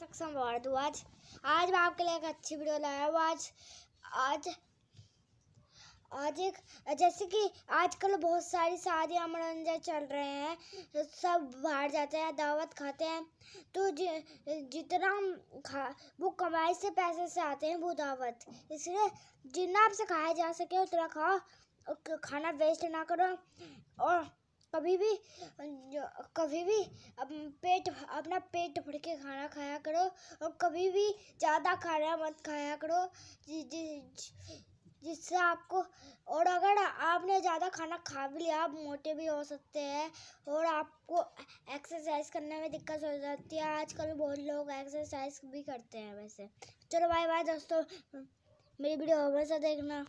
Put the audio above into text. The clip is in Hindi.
सक्षम वार्ड हूँ आज आज मैं आपके लिए एक अच्छी वीडियो लाया हूँ आज आज आज एक जैसे कि आजकल बहुत सारी शादियाँ मनोरंजन चल रहे हैं सब बाहर जाते हैं दावत खाते हैं तो जि, जितना खा वो कमाई से पैसे से आते हैं वो दावत इसलिए जितना आपसे खाया जा सके उतना खाओ खाना वेस्ट ना करो और कभी भी कभी भी पेट अपना पेट भर के खाना खाया करो और कभी भी ज़्यादा खाना मत खाया करो जि, जि, जिससे आपको और अगर आपने ज़्यादा खाना खा भी लिया आप मोटे भी हो सकते हैं और आपको एक्सरसाइज करने में दिक्कत हो जाती है आजकल बहुत लोग एक्सरसाइज भी करते हैं वैसे चलो बाय बाय दोस्तों मेरी वीडियो हमेशा देखना